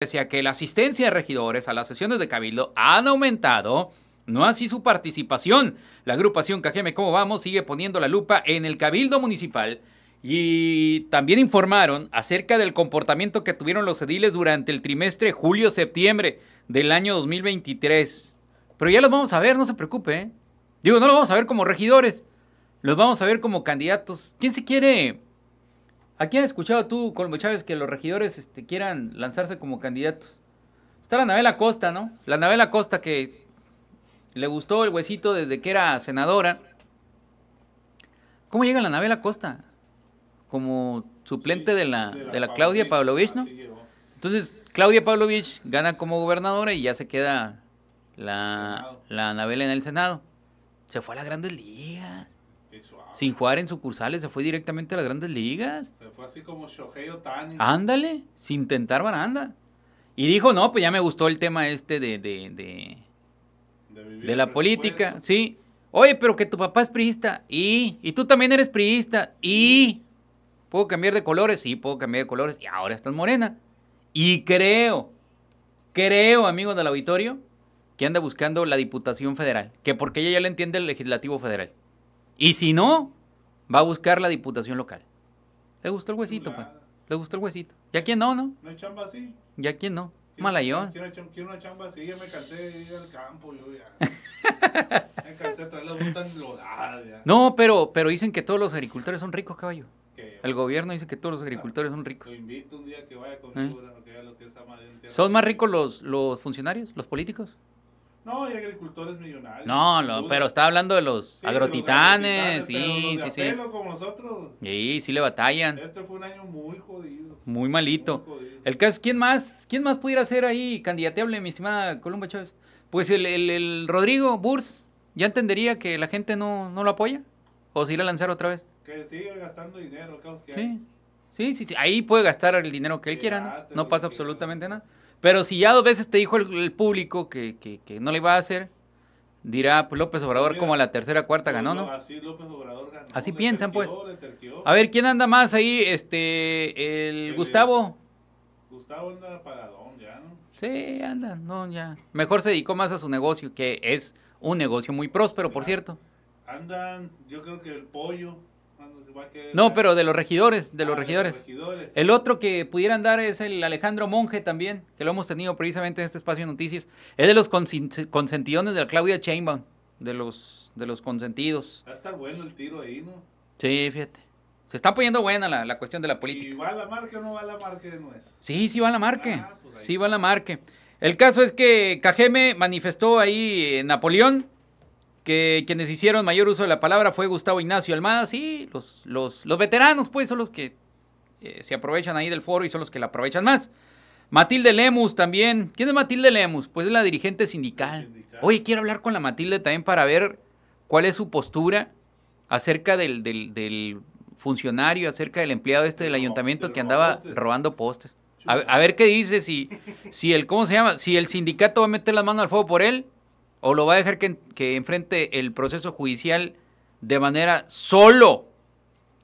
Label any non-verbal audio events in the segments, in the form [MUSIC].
decía que la asistencia de regidores a las sesiones de Cabildo han aumentado, no así su participación. La agrupación Cajeme Cómo Vamos sigue poniendo la lupa en el Cabildo Municipal y también informaron acerca del comportamiento que tuvieron los ediles durante el trimestre julio-septiembre del año 2023. Pero ya los vamos a ver, no se preocupe. ¿eh? Digo, no los vamos a ver como regidores, los vamos a ver como candidatos. ¿Quién se quiere ¿A quién has escuchado tú, Colmo Chávez, que los regidores este, quieran lanzarse como candidatos? Está la Navela Costa, ¿no? La Navela Costa que le gustó el huesito desde que era senadora. ¿Cómo llega la Navela Costa? Como suplente de la, de la Claudia Pavlovich, ¿no? Entonces, Claudia Pavlovich gana como gobernadora y ya se queda la, la Anabela en el Senado. Se fue a las grandes ligas. Sin jugar en sucursales, se fue directamente a las grandes ligas. Se fue así como Shohei Otani. Ándale, sin tentar baranda. Y dijo, no, pues ya me gustó el tema este de, de, de, la política. Sí. Oye, pero que tu papá es priista. Y, y tú también eres priista. Y, ¿puedo cambiar de colores? Sí, puedo cambiar de colores. Y ahora estás morena. Y creo, creo, amigo del auditorio, que anda buscando la Diputación Federal. Que porque ella ya le entiende el Legislativo Federal. Y si no, va a buscar la diputación local. Le gustó el huesito, pues. Le gustó el huesito. ¿Y a quién no, no? No hay chamba así. ¿Y a quién no? Malayón. Quiero, quiero, una chamba así, ya me cansé de ir al campo, yo ya. [LAUGHS] me cansé de traer la No, pero, pero dicen que todos los agricultores son ricos, caballo. El gobierno dice que todos los agricultores son ricos. Son más ricos los, los funcionarios, los políticos. No, hay agricultores millonarios. No, pero está hablando de los agrotitanes. De los sí, sí, sí. como nosotros. Sí, sí le batallan. Este fue un año muy jodido. Muy malito. El caso es, ¿quién más, quién más pudiera ser ahí candidateable, mi estimada Columba Chávez? Pues el, el, el Rodrigo Burs, ¿ya entendería que la gente no, no lo apoya? ¿O se irá a lanzar otra vez? Que siga gastando dinero, el caos que sí. Hay. sí. Sí, sí, Ahí puede gastar el dinero que él quiera, ¿no? No pasa absolutamente nada. Pero si ya dos veces te dijo el, público que, que, no le iba a hacer, dirá pues, López Obrador como la tercera cuarta ganó, ¿no? Así López piensan, pues. A ver, ¿quién anda más ahí? Este, el, Gustavo. Gustavo anda apagadón ya, ¿no? Sí, anda, no, ya. Mejor se dedicó más a su negocio, que es un negocio muy próspero, por cierto. Andan, yo creo que el pollo. No, pero de los regidores, de los, ah, regidores. El otro que pudieran dar es el Alejandro Monge también, que lo hemos tenido precisamente en este espacio de noticias. Es de los consentidones de la Claudia Chainbaum, de los, de los consentidos. Va ah, a estar bueno el tiro ahí, ¿no? Sí, fíjate. Se está poniendo buena la, cuestión de la política. ¿Y va a la marca o no va a la marca de Sí, sí va a la marca. Ah, pues sí va a la marca. El caso es que Cajeme manifestó ahí eh, Napoleón que quienes hicieron mayor uso de la palabra fue Gustavo Ignacio Almada, sí, los, los, veteranos pues son los que eh, se aprovechan ahí del foro y son los que la aprovechan más. Matilde Lemus también. ¿Quién es Matilde Lemus? Pues es la dirigente sindical. Oye, quiero hablar con la Matilde también para ver cuál es su postura acerca del, funcionario, acerca del empleado este del ayuntamiento que andaba robando postes. A, ver qué dice, si, si el, ¿cómo se llama? Si el sindicato va a meter las manos al fuego por él o lo va a dejar que, enfrente el proceso judicial de manera solo.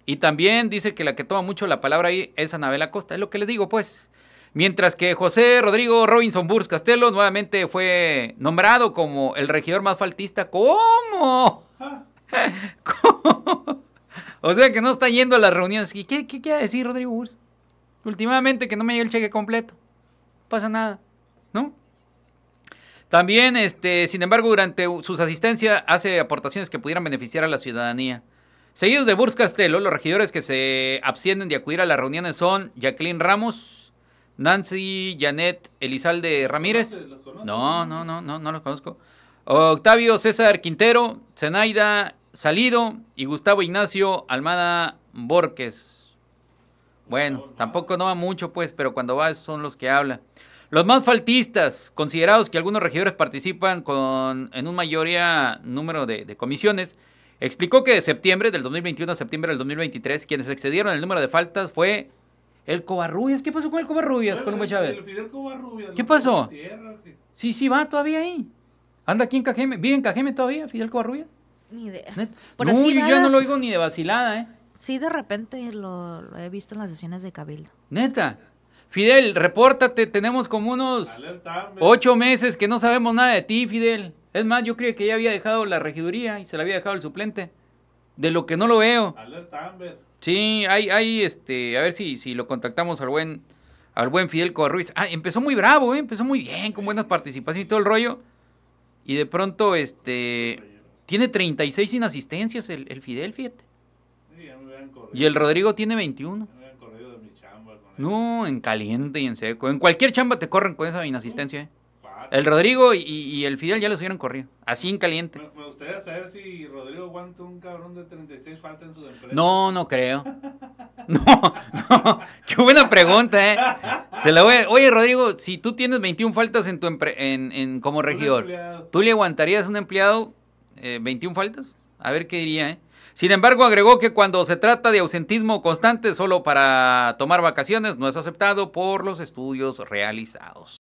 Y también dice que la que toma mucho la palabra ahí es Anabel Acosta, es lo que les digo pues. Mientras que José Rodrigo Robinson Burs Castelo nuevamente fue nombrado como el regidor más faltista. ¿Cómo? ¿Cómo? Ah. [LAUGHS] O sea que no está yendo a las reuniones. ¿Y qué, quiere decir Rodrigo Burs? Últimamente que no me llegó el cheque completo. No pasa nada, ¿no? También, este, sin embargo, durante sus asistencias hace aportaciones que pudieran beneficiar a la ciudadanía. Seguidos de Burz Castelo, los regidores que se abstienen de acudir a las reuniones son Jacqueline Ramos, Nancy Janet Elizalde Ramírez. No, no, no, no, no los conozco. Octavio César Quintero, Zenaida Salido y Gustavo Ignacio Almada Borges. Bueno, tampoco no va mucho, pues, pero cuando va son los que hablan. Los más faltistas, considerados que algunos regidores participan con, en un mayoría número de, comisiones, explicó que de septiembre del 2021 a septiembre del 2023, quienes excedieron el número de faltas fue el Covarrubias. ¿Qué pasó con el Covarrubias, Chávez? El Fidel Covarrubias. ¿Qué pasó? Sí, sí, va todavía ahí. Anda aquí en Cajeme. ¿Vive en Cajeme todavía, Fidel Covarrubias? Ni idea. no, yo, no lo oigo ni de vacilada, ¿eh? Sí, de repente lo he visto en las sesiones de Cabildo. ¿Neta? Fidel, repórtate, tenemos como unos ocho meses que no sabemos nada de ti, Fidel. Es más, yo creía que ya había dejado la regiduría y se la había dejado el suplente. De lo que no lo veo. Sí, hay, hay este, a ver si, si lo contactamos al buen, al buen Fidel Corruiz. Ah, empezó muy bravo, ¿eh? empezó muy bien, con buenas participaciones y todo el rollo. Y de pronto, este, tiene 36 sin asistencias el Fidel, fíjate. y el Rodrigo tiene 21 no, en caliente y en seco. En cualquier chamba te corren con esa inasistencia. ¿eh? El Rodrigo y, el Fidel ya los hubieran corrido. Así en caliente. Me, gustaría saber si Rodrigo aguanta un cabrón de 36 faltas en su empresa. No, no creo. No, no. [LAUGHS] Qué buena pregunta, ¿eh? Se la voy a... Oye, Rodrigo, si tú tienes 21 faltas en tu en, como regidor, ¿tú le aguantarías a un empleado 21 eh, faltas? A ver qué diría, ¿eh? Sin embargo, agregó que cuando se trata de ausentismo constante solo para tomar vacaciones, no es aceptado por los estudios realizados.